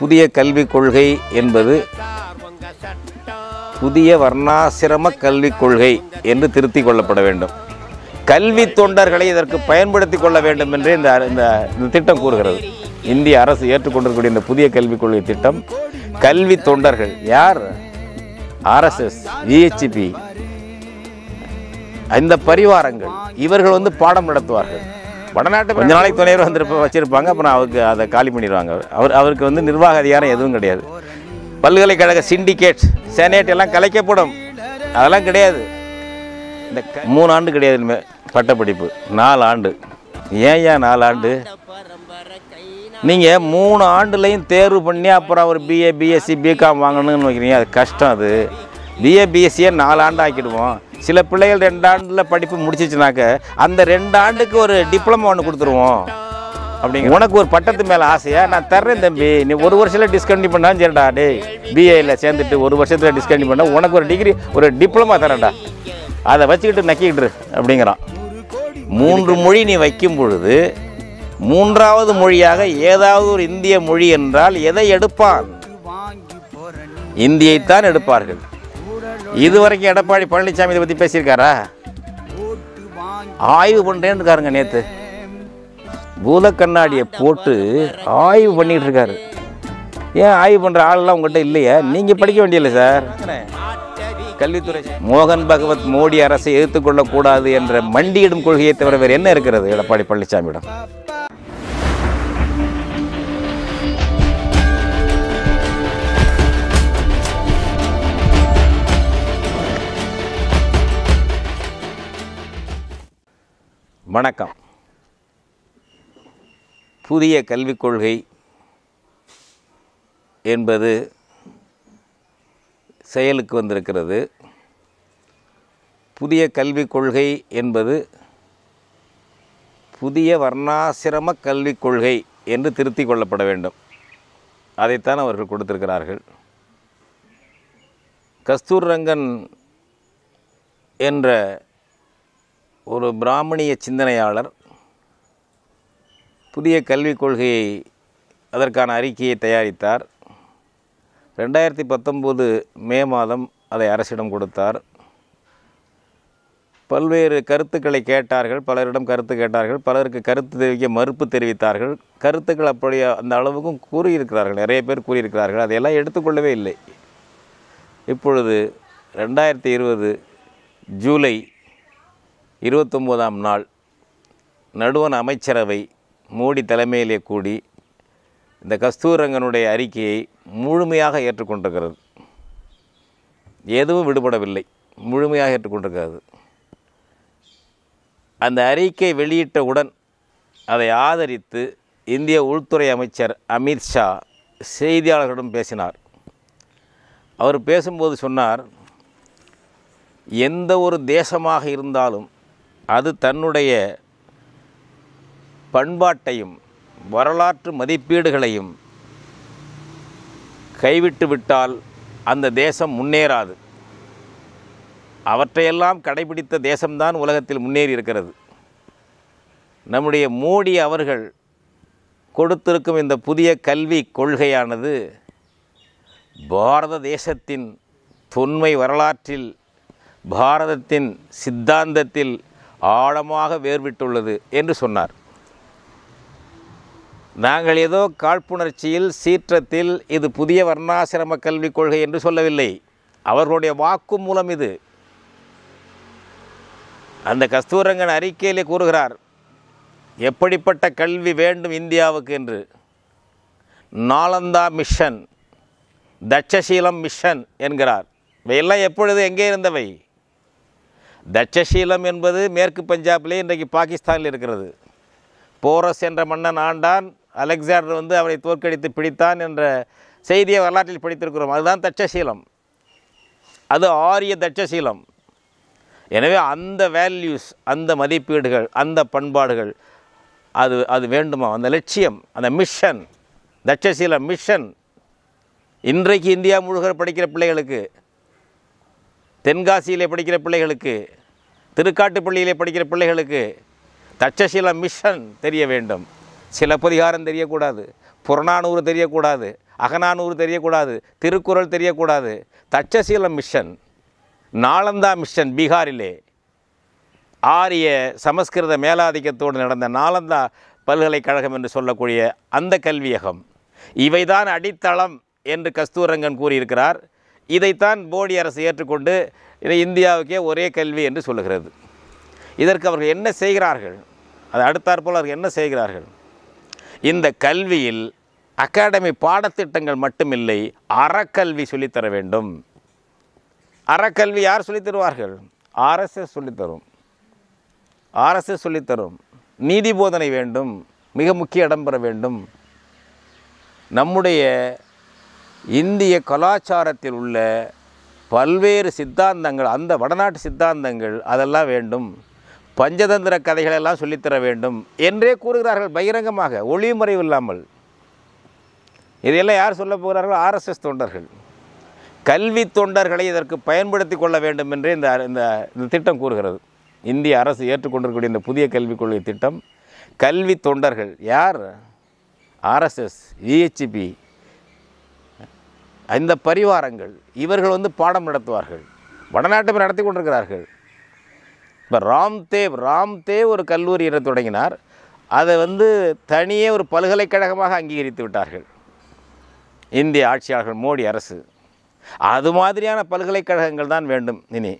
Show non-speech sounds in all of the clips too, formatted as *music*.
புதிய கல்விக் கொள்கை என்பது புதிய வர்ணாசிரம கல்விக் கொள்கை என்று திருத்திக் கொள்ளப்பட வேண்டும் கல்வி தொண்டர்களை இதற்கு பயன்படுத்தி கொள்ள வேண்டும் என்று இந்த இந்த திட்டம் கூறுகிறது இந்திய அரசு ஏற்றுக்கொண்டிருக்கக்கூடிய இந்த புதிய கல்விக் கொள்கை திட்டம் கல்வி தொண்டர்கள் யார் ஆர்எஸ்எஸ் விஹெச்பி இந்த பரிவாரங்கள் இவர்கள் வந்து பாடம் நடத்துவார்கள் வடநாட்டு கொஞ்ச நாளைக்கு துணைவர் வந்துருப்ப வச்சுருப்பாங்க அப்புறம் அவருக்கு அதை காலி பண்ணிடுவாங்க அவர் அவருக்கு வந்து நிர்வாக அதிகாரம் எதுவும் கிடையாது பல்கலைக்கழக சிண்டிகேட்ஸ் செனேட் எல்லாம் கலைக்கப்படும் அதெல்லாம் கிடையாது இந்த மூணு ஆண்டு கிடையாது இனிமேல் பட்டப்படிப்பு நாலு ஆண்டு ஏன் ஏன் நாலு ஆண்டு நீங்கள் மூணு ஆண்டுலையும் தேர்வு பண்ணி அப்புறம் ஒரு பிஏ பிஎஸ்சி பிகாம் வாங்கணும்னு வைக்கிறீங்க அது கஷ்டம் அது பிஏ பிஎஸ்சியே நாலு ஆண்டு ஆக்கிடுவோம் சில பிள்ளைகள் ரெண்டு படிப்பு முடிச்சிச்சுனாக்க அந்த ரெண்டு ஆண்டுக்கு ஒரு டிப்ளமோ ஒன்று கொடுத்துருவோம் அப்படிங்க உனக்கு ஒரு பட்டத்து மேலே ஆசையா நான் தர்றேன் தம்பி நீ ஒரு வருஷத்தில் டிஸ்கண்டி பண்ணாலும் சரிடா டே பிஏயில் சேர்ந்துட்டு ஒரு வருஷத்தில் டிஸ்கண்டி பண்ணால் உனக்கு ஒரு டிகிரி ஒரு டிப்ளமா தரேன்டா அதை வச்சுக்கிட்டு நக்கிக்கிட்டு அப்படிங்கிறான் மூன்று மொழி நீ வைக்கும் பொழுது மூன்றாவது மொழியாக ஏதாவது ஒரு இந்திய மொழி என்றால் எதை எடுப்பான் இந்தியைத்தான் எடுப்பார்கள் இது வரைக்கும் எடப்பாடி பழனிசாமி இதை பற்றி பேசியிருக்காரா ஆய்வு பண்ணுறேன்னு இருக்காருங்க நேற்று பூத கண்ணாடியை போட்டு ஆய்வு பண்ணிட்டு இருக்காரு ஏன் ஆய்வு பண்ணுற ஆளெல்லாம் உங்கள்கிட்ட இல்லையா நீங்கள் படிக்க வேண்டியதில்லை சார் கல்வித்துறை மோகன் பகவத் மோடி அரசை எதிர்த்துக்கொள்ளக்கூடாது கொள்ளக்கூடாது என்ற மண்டியிடும் கொள்கையை தவிர வேறு என்ன இருக்கிறது எடப்பாடி பழனிசாமியிடம் வணக்கம் புதிய கல்விக் கொள்கை என்பது செயலுக்கு வந்திருக்கிறது புதிய கல்விக் கொள்கை என்பது புதிய வர்ணாசிரம கல்விக் கொள்கை என்று திருத்திக் கொள்ளப்பட வேண்டும் அதைத்தான் அவர்கள் கொடுத்திருக்கிறார்கள் கஸ்தூர் ரங்கன் என்ற ஒரு பிராமணிய சிந்தனையாளர் புதிய கல்விக் கொள்கையை அதற்கான அறிக்கையை தயாரித்தார் ரெண்டாயிரத்தி பத்தொம்போது மே மாதம் அதை அரசிடம் கொடுத்தார் பல்வேறு கருத்துக்களை கேட்டார்கள் பலரிடம் கருத்து கேட்டார்கள் பலருக்கு கருத்து தெரிவிக்க மறுப்பு தெரிவித்தார்கள் கருத்துக்கள் அப்படி அந்த அளவுக்கும் கூறியிருக்கிறார்கள் நிறைய பேர் கூறியிருக்கிறார்கள் அதையெல்லாம் எடுத்துக்கொள்ளவே இல்லை இப்பொழுது ரெண்டாயிரத்தி இருபது ஜூலை இருபத்தொம்போதாம் நாள் நடுவன் அமைச்சரவை மோடி தலைமையிலே கூடி இந்த கஸ்தூரங்கனுடைய அறிக்கையை முழுமையாக ஏற்றுக்கொண்டிருக்கிறது எதுவும் விடுபடவில்லை முழுமையாக ஏற்றுக்கொண்டிருக்கிறது அந்த அறிக்கை வெளியிட்டவுடன் அதை ஆதரித்து இந்திய உள்துறை அமைச்சர் அமித்ஷா செய்தியாளர்களிடம் பேசினார் அவர் பேசும்போது சொன்னார் எந்த ஒரு தேசமாக இருந்தாலும் அது தன்னுடைய பண்பாட்டையும் வரலாற்று மதிப்பீடுகளையும் கைவிட்டு விட்டால் அந்த தேசம் முன்னேறாது அவற்றையெல்லாம் கடைபிடித்த தேசம்தான் உலகத்தில் முன்னேறி இருக்கிறது நம்முடைய மோடி அவர்கள் கொடுத்திருக்கும் இந்த புதிய கல்வி கொள்கையானது பாரத தேசத்தின் தொன்மை வரலாற்றில் பாரதத்தின் சித்தாந்தத்தில் ஆழமாக வேர்விட்டுள்ளது என்று சொன்னார் நாங்கள் ஏதோ காழ்ப்புணர்ச்சியில் சீற்றத்தில் இது புதிய வர்ணாசிரம கல்விக் கொள்கை என்று சொல்லவில்லை அவர்களுடைய வாக்கு மூலம் இது அந்த கஸ்தூரங்கன் அறிக்கையிலே கூறுகிறார் எப்படிப்பட்ட கல்வி வேண்டும் இந்தியாவுக்கு என்று நாலந்தா மிஷன் தட்சசீலம் மிஷன் என்கிறார் இவையெல்லாம் எப்பொழுது எங்கே இருந்தவை தட்சசீலம் என்பது மேற்கு பஞ்சாப்லேயே இன்றைக்கு பாகிஸ்தானில் இருக்கிறது போரஸ் என்ற மன்னன் ஆண்டான் அலெக்சாண்டர் வந்து அவரை தோற்கடித்து பிடித்தான் என்ற செய்தியை வரலாற்றில் படித்திருக்கிறோம் அதுதான் தட்சசீலம் அது ஆரிய தட்சசீலம் எனவே அந்த வேல்யூஸ் அந்த மதிப்பீடுகள் அந்த பண்பாடுகள் அது அது வேண்டுமா அந்த லட்சியம் அந்த மிஷன் தட்சசீலம் மிஷன் இன்றைக்கு இந்தியா முழுகிற படிக்கிற பிள்ளைகளுக்கு தென்காசியில் படிக்கிற பிள்ளைகளுக்கு பள்ளியிலே படிக்கிற பிள்ளைகளுக்கு தட்சசீல மிஷன் தெரிய வேண்டும் சிலப்பதிகாரம் தெரியக்கூடாது புறநானூறு தெரியக்கூடாது அகநானூறு தெரியக்கூடாது திருக்குறள் தெரியக்கூடாது தட்சசீல மிஷன் நாலந்தா மிஷன் பீகாரிலே ஆரிய சமஸ்கிருத மேலாதிக்கத்தோடு நடந்த நாலந்தா பல்கலைக்கழகம் என்று சொல்லக்கூடிய அந்த கல்வியகம் இவைதான் அடித்தளம் என்று கஸ்தூரங்கன் கூறியிருக்கிறார் இதைத்தான் போடி அரசு ஏற்றுக்கொண்டு இந்தியாவுக்கே ஒரே கல்வி என்று சொல்லுகிறது இதற்கு அவர்கள் என்ன செய்கிறார்கள் அது அடுத்தாற்போல் அவர்கள் என்ன செய்கிறார்கள் இந்த கல்வியில் அகாடமி பாடத்திட்டங்கள் மட்டுமில்லை அறக்கல்வி சொல்லித்தர வேண்டும் அறக்கல்வி யார் சொல்லித்தருவார்கள் ஆர்எஸ்எஸ் சொல்லித்தரும் ஆர்எஸ்எஸ் சொல்லித்தரும் நீதி போதனை வேண்டும் மிக முக்கிய இடம் பெற வேண்டும் நம்முடைய இந்திய கலாச்சாரத்தில் உள்ள பல்வேறு சித்தாந்தங்கள் அந்த வடநாட்டு சித்தாந்தங்கள் அதெல்லாம் வேண்டும் பஞ்சதந்திர கதைகளெல்லாம் சொல்லித்தர வேண்டும் என்றே கூறுகிறார்கள் பகிரங்கமாக ஒளிமறைவு இல்லாமல் இதையெல்லாம் யார் சொல்ல போகிறார்கள் ஆர்எஸ்எஸ் தொண்டர்கள் கல்வி தொண்டர்களை இதற்கு பயன்படுத்தி கொள்ள வேண்டும் என்றே இந்த இந்த திட்டம் கூறுகிறது இந்திய அரசு ஏற்றுக்கொண்டிருக்கக்கூடிய இந்த புதிய கல்விக் கொள்கை திட்டம் கல்வி தொண்டர்கள் யார் ஆர்எஸ்எஸ் விஹெச்பி இந்த பரிவாரங்கள் இவர்கள் வந்து பாடம் நடத்துவார்கள் வடநாட்டம் நடத்தி கொண்டிருக்கிறார்கள் இப்போ ராம்தேவ் ராம்தேவ் ஒரு கல்லூரி என தொடங்கினார் அதை வந்து தனியே ஒரு பல்கலைக்கழகமாக அங்கீகரித்து விட்டார்கள் இந்திய ஆட்சியாளர்கள் மோடி அரசு அது மாதிரியான பல்கலைக்கழகங்கள் தான் வேண்டும் இனி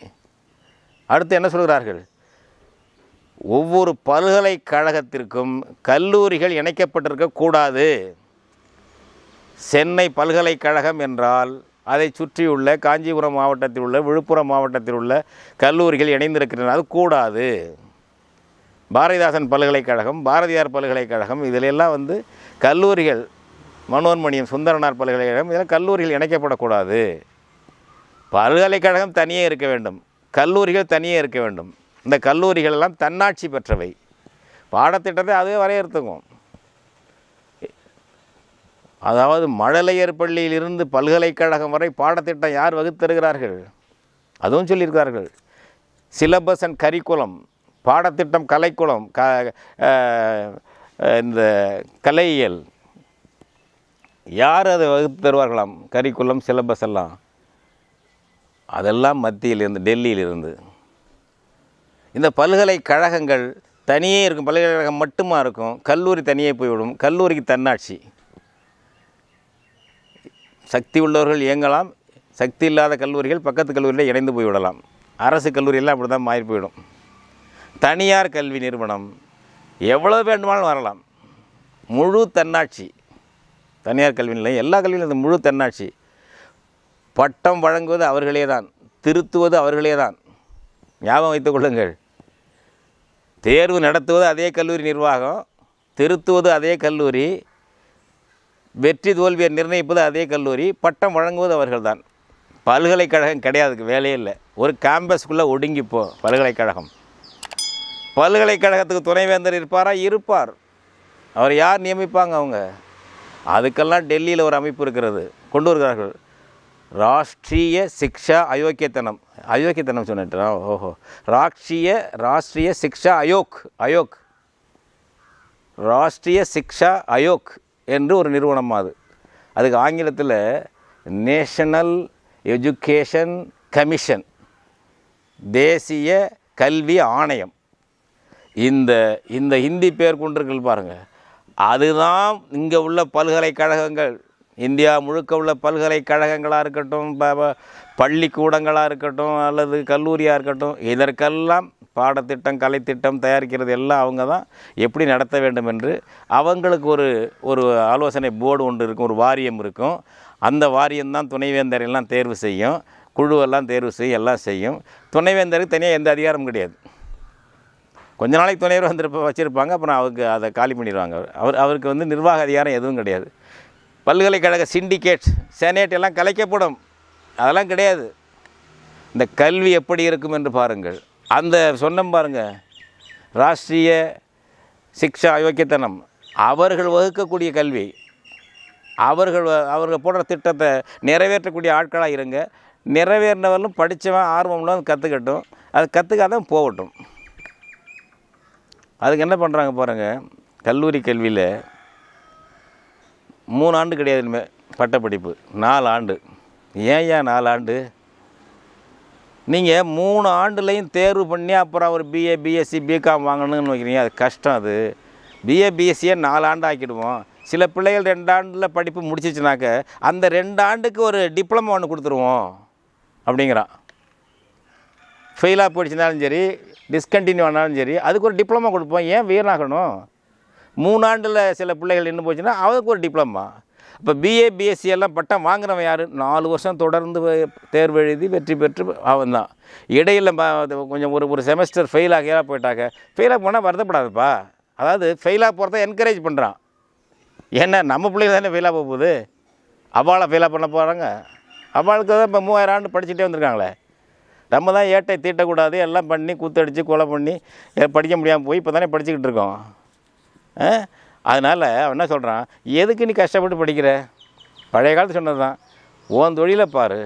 அடுத்து என்ன சொல்கிறார்கள் ஒவ்வொரு பல்கலைக்கழகத்திற்கும் கல்லூரிகள் இணைக்கப்பட்டிருக்கக்கூடாது சென்னை பல்கலைக்கழகம் என்றால் அதை சுற்றியுள்ள காஞ்சிபுரம் மாவட்டத்தில் உள்ள விழுப்புரம் மாவட்டத்தில் உள்ள கல்லூரிகள் இணைந்திருக்கின்றன அது கூடாது பாரதிதாசன் பல்கலைக்கழகம் பாரதியார் பல்கலைக்கழகம் இதிலெல்லாம் வந்து கல்லூரிகள் மனோன்மணியம் சுந்தரனார் பல்கலைக்கழகம் இதில் கல்லூரிகள் இணைக்கப்படக்கூடாது பல்கலைக்கழகம் தனியே இருக்க வேண்டும் கல்லூரிகள் தனியே இருக்க வேண்டும் இந்த கல்லூரிகள் எல்லாம் தன்னாட்சி பெற்றவை பாடத்திட்டத்தை அதுவே வரையறுத்துக்கும் அதாவது மழலையர் பள்ளியிலிருந்து பல்கலைக்கழகம் வரை பாடத்திட்டம் யார் வகுத்தருகிறார்கள் அதுவும் சொல்லியிருக்கிறார்கள் சிலபஸ் அண்ட் கரிக்குலம் பாடத்திட்டம் கலைக்குளம் க இந்த கலையியல் யார் அதை வகுத்து தருவார்களாம் கரிக்குலம் சிலபஸ் எல்லாம் அதெல்லாம் மத்தியிலிருந்து டெல்லியிலிருந்து இந்த பல்கலைக்கழகங்கள் தனியே இருக்கும் பல்கலைக்கழகம் மட்டுமா இருக்கும் கல்லூரி தனியே போய்விடும் கல்லூரிக்கு தன்னாட்சி சக்தி உள்ளவர்கள் இயங்கலாம் சக்தி இல்லாத கல்லூரிகள் பக்கத்து கல்லூரியில் இணைந்து போய்விடலாம் அரசு கல்லூரியெல்லாம் அப்படி தான் மாறி போயிடும் தனியார் கல்வி நிறுவனம் எவ்வளோ வேண்டுமானாலும் வரலாம் முழு தன்னாட்சி தனியார் கல்வி நிலையம் எல்லா கல்வியிலும் முழு தன்னாட்சி பட்டம் வழங்குவது அவர்களே தான் திருத்துவது அவர்களே தான் ஞாபகம் வைத்துக் கொள்ளுங்கள் தேர்வு நடத்துவது அதே கல்லூரி நிர்வாகம் திருத்துவது அதே கல்லூரி வெற்றி தோல்வியை நிர்ணயிப்பது அதே கல்லூரி பட்டம் வழங்குவது அவர்கள் தான் பல்கலைக்கழகம் கிடையாதுக்கு வேலையே இல்லை ஒரு கேம்பஸ்க்குள்ளே ஒடுங்கிப்போம் பல்கலைக்கழகம் பல்கலைக்கழகத்துக்கு துணைவேந்தர் இருப்பாரா இருப்பார் அவர் யார் நியமிப்பாங்க அவங்க அதுக்கெல்லாம் டெல்லியில் ஒரு அமைப்பு இருக்கிறது கொண்டு வருகிறார்கள் ராஷ்ட்ரிய சிக்ஷா அயோக்கியத்தனம் அயோக்கியத்தனம் சொன்னா ஓஹோ ராஷ்ட்ரிய ராஷ்ட்ரிய சிக்ஷா அயோக் அயோக் ராஷ்ட்ரிய சிக்ஷா அயோக் என்று ஒரு நிறுவனம் அது அதுக்கு ஆங்கிலத்தில் நேஷனல் எஜுகேஷன் கமிஷன் தேசிய கல்வி ஆணையம் இந்த இந்த ஹிந்தி பேர் கொண்டிருக்கள் பாருங்கள் அதுதான் இங்கே உள்ள பல்கலைக்கழகங்கள் இந்தியா முழுக்க உள்ள பல்கலைக்கழகங்களாக இருக்கட்டும் பள்ளிக்கூடங்களாக இருக்கட்டும் அல்லது கல்லூரியாக இருக்கட்டும் இதற்கெல்லாம் பாடத்திட்டம் கலைத்திட்டம் தயாரிக்கிறது எல்லாம் அவங்க தான் எப்படி நடத்த வேண்டும் என்று அவங்களுக்கு ஒரு ஒரு ஆலோசனை போர்டு ஒன்று இருக்கும் ஒரு வாரியம் இருக்கும் அந்த வாரியம் தான் துணைவேந்தர் எல்லாம் தேர்வு செய்யும் குழுவெல்லாம் தேர்வு செய்யும் எல்லாம் செய்யும் துணைவேந்தருக்கு தனியாக எந்த அதிகாரமும் கிடையாது கொஞ்ச நாளைக்கு துணைவர் வந்துருப்ப வச்சுருப்பாங்க அப்புறம் அவருக்கு அதை காலி பண்ணிடுவாங்க அவர் அவருக்கு வந்து நிர்வாக அதிகாரம் எதுவும் கிடையாது பல்கலைக்கழக சிண்டிகேட் செனேட் எல்லாம் கலைக்கப்படும் அதெல்லாம் கிடையாது இந்த கல்வி எப்படி இருக்கும் என்று பாருங்கள் அந்த சொன்னம் பாருங்கள் ராஷ்ட்ரிய சிக்ஷா அயோக்கியத்தனம் அவர்கள் வகுக்கக்கூடிய கல்வி அவர்கள் அவர்கள் போடுற திட்டத்தை நிறைவேற்றக்கூடிய ஆட்களாக இருங்க நிறைவேறினவர்களும் படித்தவன் ஆர்வம்லாம் கற்றுக்கட்டும் அது கற்றுக்காதான் போகட்டும் அதுக்கு என்ன பண்ணுறாங்க பாருங்கள் கல்லூரி கல்வியில் மூணு ஆண்டு கிடையாது இனிமேல் பட்டப்படிப்பு நாலு ஆண்டு ஏன் ஏன் நாலாண்டு நீங்கள் மூணு ஆண்டுலையும் தேர்வு பண்ணி அப்புறம் அவர் பிஏ பிஎஸ்சி பிகாம் வாங்கணும்னு வைக்கிறீங்க அது கஷ்டம் அது பிஏ பிஎஸ்சியே நாலு ஆண்டு ஆக்கிடுவோம் சில பிள்ளைகள் ரெண்டு ஆண்டில் படிப்பு முடிச்சிச்சுனாக்க அந்த ரெண்டு ஆண்டுக்கு ஒரு டிப்ளமோ ஒன்று கொடுத்துருவோம் அப்படிங்கிறான் ஃபெயிலாக போயிடுச்சுனாலும் சரி டிஸ்கண்டினியூ ஆனாலும் சரி அதுக்கு ஒரு டிப்ளமோ கொடுப்போம் ஏன் வீணாகணும் மூணு ஆண்டில் சில பிள்ளைகள் நின்று போச்சுன்னா அவருக்கு ஒரு டிப்ளமா இப்போ பிஏ பிஎஸ்சி எல்லாம் பட்டம் வாங்குறவன் யார் நாலு வருஷம் தொடர்ந்து தேர்வு எழுதி வெற்றி பெற்று அவன் தான் இடையில் கொஞ்சம் ஒரு ஒரு செமஸ்டர் ஃபெயில் ஆகியா போயிட்டாங்க ஃபெயிலாக போனால் வருத்தப்படாதுப்பா அதாவது ஃபெயிலாக போகிறத என்கரேஜ் பண்ணுறான் ஏன்னா நம்ம பிள்ளைங்க தானே ஃபெயிலாக போக போகுது அவளை ஃபெயிலாக பண்ண போகிறாங்க அவளுக்கு தான் இப்போ மூவாயிரம் ஆண்டு படிச்சுட்டே வந்திருக்காங்களே நம்ம தான் ஏட்டை தீட்டக்கூடாது எல்லாம் பண்ணி கூத்தடித்து கொலை பண்ணி படிக்க முடியாமல் போய் இப்போ தானே படிச்சுக்கிட்டு இருக்கோம் அதனால் அவன் என்ன சொல்கிறான் எதுக்கு நீ கஷ்டப்பட்டு படிக்கிற பழைய காலத்து சொன்னது தான் உன் தொழிலை பாரு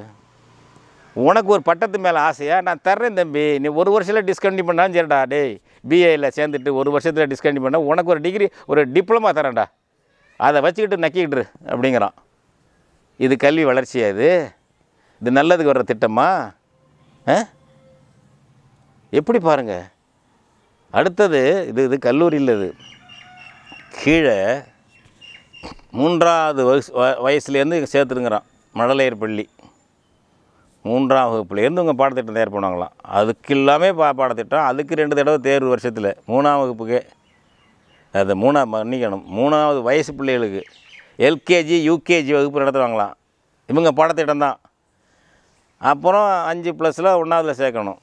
உனக்கு ஒரு பட்டத்து மேலே ஆசையாக நான் தர்றேன் தம்பி நீ ஒரு வருஷத்தில் டிஸ்கண்டி பண்ணாலும் சரிடா டேய் பிஏயில் சேர்ந்துட்டு ஒரு வருஷத்தில் டிஸ்கண்டி பண்ணால் உனக்கு ஒரு டிகிரி ஒரு டிப்ளமா தரேன்டா அதை வச்சுக்கிட்டு நக்கிக்கிட்டுரு அப்படிங்கிறான் இது கல்வி வளர்ச்சியா இது இது நல்லதுக்கு வர்ற திட்டமா எப்படி பாருங்கள் அடுத்தது இது இது கல்லூரியில் இது கீழே மூன்றாவது வயசு வயசுலேருந்து சேர்த்துருங்கிறான் மழலையர் பள்ளி மூன்றாம் வகுப்புலேருந்து உங்கள் பாடத்திட்டம் தயார் பண்ணுவாங்களாம் அதுக்கு எல்லாமே பா பாடத்திட்டம் அதுக்கு ரெண்டு தடவை தேர்வு வருஷத்தில் மூணாம் வகுப்புக்கே அது மூணாம் மன்னிக்கணும் மூணாவது வயசு பிள்ளைகளுக்கு எல்கேஜி யூகேஜி வகுப்பு நடத்துவாங்களாம் இவங்க பாடத்திட்டம் தான் அப்புறம் அஞ்சு ப்ளஸில் ஒன்றாவதில் சேர்க்கணும்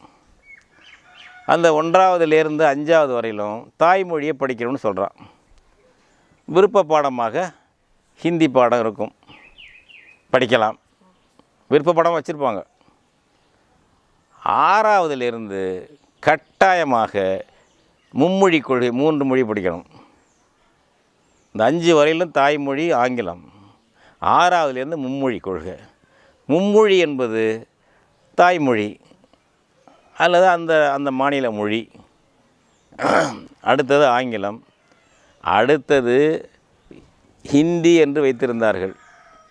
அந்த ஒன்றாவதுலேருந்து அஞ்சாவது வரையிலும் தாய்மொழியை படிக்கணும்னு சொல்கிறான் விருப்ப பாடமாக ஹிந்தி பாடம் இருக்கும் படிக்கலாம் விருப்ப பாடம் வச்சுருப்பாங்க ஆறாவதுலேருந்து கட்டாயமாக மும்மொழி கொள்கை மூன்று மொழி படிக்கணும் இந்த அஞ்சு வரையிலும் தாய்மொழி ஆங்கிலம் ஆறாவதுலேருந்து மும்மொழி கொள்கை மும்மொழி என்பது தாய்மொழி அல்லது அந்த அந்த மாநில மொழி அடுத்தது ஆங்கிலம் அடுத்தது ஹிந்தி என்று வைத்திருந்தார்கள்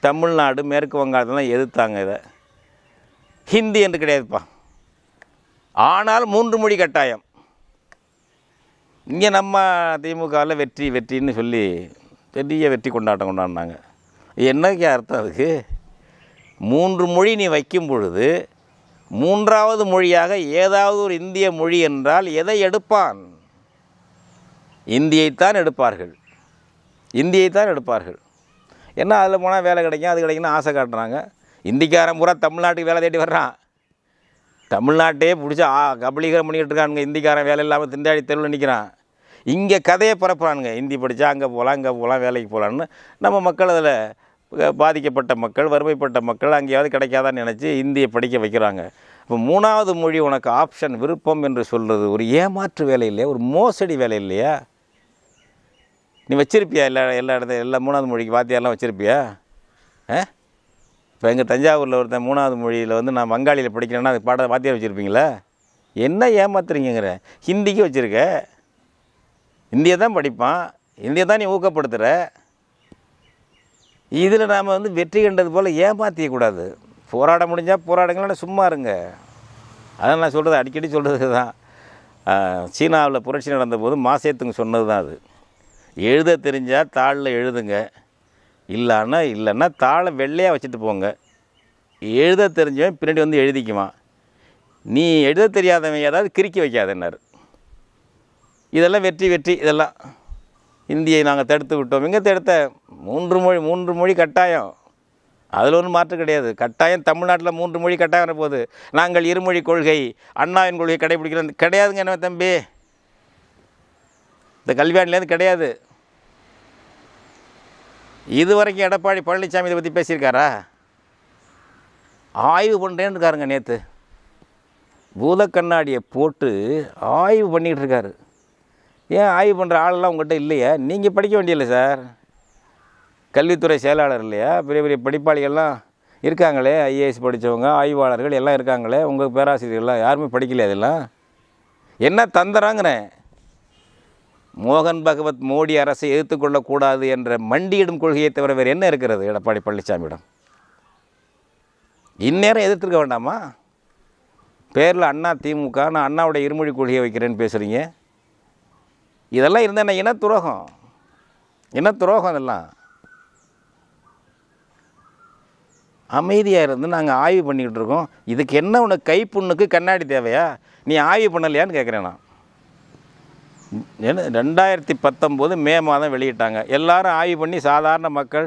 தமிழ்நாடு மேற்கு வங்காளத்தில் எதிர்த்தாங்க இதை ஹிந்தி என்று கிடையாதுப்பா ஆனால் மூன்று மொழி கட்டாயம் இங்கே நம்ம திமுகவில் வெற்றி வெற்றின்னு சொல்லி பெரிய வெற்றி கொண்டாட்டம் கொண்டாடினாங்க என்னக்கு அர்த்தம் அதுக்கு மூன்று மொழி நீ வைக்கும் பொழுது மூன்றாவது மொழியாக ஏதாவது ஒரு இந்திய மொழி என்றால் எதை எடுப்பான் இந்தியைத்தான் எடுப்பார்கள் இந்தியைத்தான் எடுப்பார்கள் என்ன அதில் போனால் வேலை கிடைக்கும் அது கிடைக்குன்னு ஆசை காட்டுறாங்க இந்திக்காரன் பூரா தமிழ்நாட்டுக்கு வேலை தேடி வர்றான் தமிழ்நாட்டே பிடிச்சி ஆ கபலீகரம் பண்ணிக்கிட்டு இருக்கானுங்க இந்திக்காரன் வேலை இல்லாமல் திண்டாடி தெருவில் நிற்கிறான் இங்கே கதையை பரப்புறானுங்க ஹிந்தி படித்தா அங்கே போகலாம் அங்கே போகலாம் வேலைக்கு போகலான்னு நம்ம மக்கள் அதில் பாதிக்கப்பட்ட மக்கள் வறுமைப்பட்ட மக்கள் அங்கேயாவது கிடைக்காதான்னு நினச்சி இந்தியை படிக்க வைக்கிறாங்க இப்போ மூணாவது மொழி உனக்கு ஆப்ஷன் விருப்பம் என்று சொல்கிறது ஒரு ஏமாற்று வேலை இல்லையா ஒரு மோசடி வேலை இல்லையா நீ வச்சுருப்பியா எல்லா எல்லா இடத்துல எல்லா மூணாவது மொழிக்கு வாத்தியாரெலாம் வச்சுருப்பியா ஆ இப்போ எங்கள் தஞ்சாவூரில் ஒருத்தன் மூணாவது மொழியில் வந்து நான் வங்காளியில் படிக்கிறேன்னா அது பாட வாத்தியார் வச்சுருப்பீங்களா என்ன ஏமாத்துறீங்கிற ஹிந்திக்கு வச்சுருக்க இந்தியை தான் படிப்பான் இந்தியை தான் நீ ஊக்கப்படுத்துகிற இதில் நாம் வந்து வெற்றி கண்டது போல் ஏமாற்றியக்கூடாது போராட முடிஞ்சால் போராடுங்களா சும்மா இருங்க அதான் நான் சொல்கிறது அடிக்கடி சொல்கிறது தான் சீனாவில் புரட்சி நடந்தபோது மாசேத்துங்க சொன்னது தான் அது எழுத தெரிஞ்சால் தாளில் எழுதுங்க இல்லைன்னா இல்லைன்னா தாளை வெள்ளையாக வச்சுட்டு போங்க எழுத தெரிஞ்சவன் பின்னாடி வந்து எழுதிக்குவான் நீ எழுத தெரியாதவன் ஏதாவது கிறுக்கி வைக்காதன்னார் இதெல்லாம் வெற்றி வெற்றி இதெல்லாம் இந்தியை நாங்கள் தடுத்து விட்டோம் எங்கே தடுத்த மூன்று மொழி மூன்று மொழி கட்டாயம் அதில் ஒன்றும் மாற்று கிடையாது கட்டாயம் தமிழ்நாட்டில் மூன்று மொழி கட்டாயம் போகுது நாங்கள் இருமொழி கொள்கை அண்ணாவின் கொள்கை கடைபிடிக்கிறோம் கிடையாதுங்க என்ன தம்பி இந்த கல்வியாண்டிலேருந்து கிடையாது இது வரைக்கும் எடப்பாடி பழனிசாமி இதை பற்றி பேசியிருக்காரா ஆய்வு பண்ணுறேன்னு இருக்காருங்க நேற்று பூத கண்ணாடியை போட்டு ஆய்வு பண்ணிக்கிட்டு இருக்காரு ஏன் ஆய்வு பண்ணுற ஆளெல்லாம் உங்கள்கிட்ட இல்லையா நீங்கள் படிக்க வேண்டியதில்லை சார் கல்வித்துறை செயலாளர் இல்லையா பெரிய பெரிய படிப்பாளிகள்லாம் இருக்காங்களே ஐஏஎஸ் படித்தவங்க ஆய்வாளர்கள் எல்லாம் இருக்காங்களே உங்கள் பேராசிரியர்கள்லாம் யாருமே படிக்கலையா அதெல்லாம் என்ன தந்துறாங்கிறேன் மோகன் பகவத் மோடி அரசை எதிர்த்துக்கொள்ளக்கூடாது என்ற மண்டியிடும் கொள்கையை தவிர வேறு என்ன இருக்கிறது எடப்பாடி பழனிசாமியிடம் இந்நேரம் எதிர்த்துருக்க வேண்டாமா பேரில் அண்ணா திமுக நான் அண்ணாவுடைய இருமொழி கொள்கையை வைக்கிறேன்னு பேசுகிறீங்க இதெல்லாம் இருந்தால் என்ன இன துரோகம் இன துரோகம் இதெல்லாம் அமைதியாக இருந்து நாங்கள் ஆய்வு பண்ணிக்கிட்டு இருக்கோம் இதுக்கு என்ன உனக்கு கைப்புண்ணுக்கு கண்ணாடி தேவையா நீ ஆய்வு பண்ணலையான்னு கேட்குறேன் நான் என்ன ரெண்டாயிரத்தி பத்தொம்போது மே மாதம் வெளியிட்டாங்க எல்லாரும் ஆய்வு பண்ணி சாதாரண மக்கள்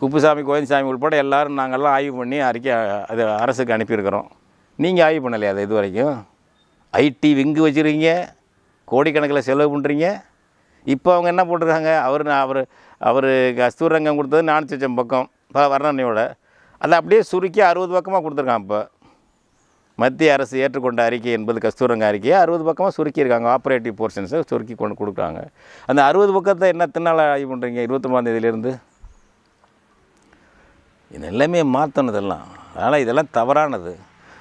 குப்புசாமி கோவிந்தசாமி உள்பட எல்லோரும் நாங்கள்லாம் ஆய்வு பண்ணி அறிக்கை அது அரசுக்கு அனுப்பியிருக்கிறோம் நீங்கள் ஆய்வு பண்ணலையா அது இது வரைக்கும் ஐடி விங்கு வச்சுருக்கீங்க கோடிக்கணக்கில் செலவு பண்ணுறீங்க இப்போ அவங்க என்ன போட்டிருக்காங்க அவர் அவர் அவர் கஸ்தூர் ரங்கம் கொடுத்தது நானூற்றி லட்சம் பக்கம் இப்போ வர்ணனையோட அதை அப்படியே சுருக்கி அறுபது பக்கமாக கொடுத்துருக்கான் இப்போ மத்திய அரசு ஏற்றுக்கொண்ட அறிக்கை என்பது கஸ்தூரங்க அறிக்கையை அறுபது பக்கமாக சுருக்கியிருக்காங்க ஆப்ரேட்டிவ் போர்ஷன்ஸை சுருக்கி கொண்டு கொடுக்குறாங்க அந்த அறுபது பக்கத்தை என்ன தின்னால் ஆய்வு பண்ணுறீங்க இருபத்தொம்பதாந்தேதியிலேருந்து இது எல்லாமே மாற்றணும் அதனால் இதெல்லாம் தவறானது